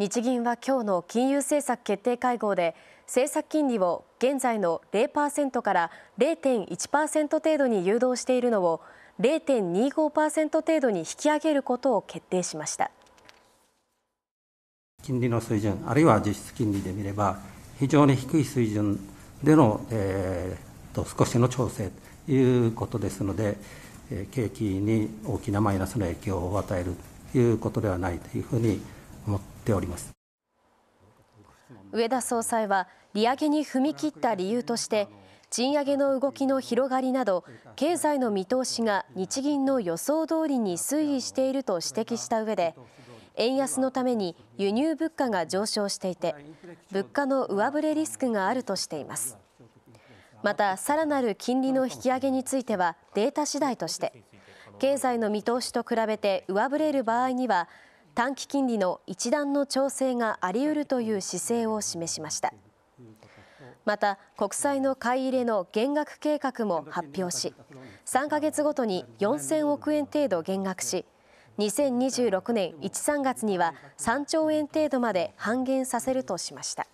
日銀は今日の金融政策決定会合で政策金利を現在の0%から0.1%程度に誘導しているのを0.25%程度に引き上げることを決定しました金利の水準あるいは実質金利で見れば非常に低い水準での、えー、と少しの調整ということですので景気に大きなマイナスの影響を与えるということではないというふうに思っております上田総裁は利上げに踏み切った理由として賃上げの動きの広がりなど経済の見通しが日銀の予想通りに推移していると指摘した上で円安のために輸入物価が上昇していて物価の上振れリスクがあるとしていますまたさらなる金利の引き上げについてはデータ次第として経済の見通しと比べて上振れる場合には短期金利の一段の調整があり得るという姿勢を示しました。また、国債の買い入れの減額計画も発表し、3ヶ月ごとに4000億円程度減額し、2026年1、3月には3兆円程度まで半減させるとしました。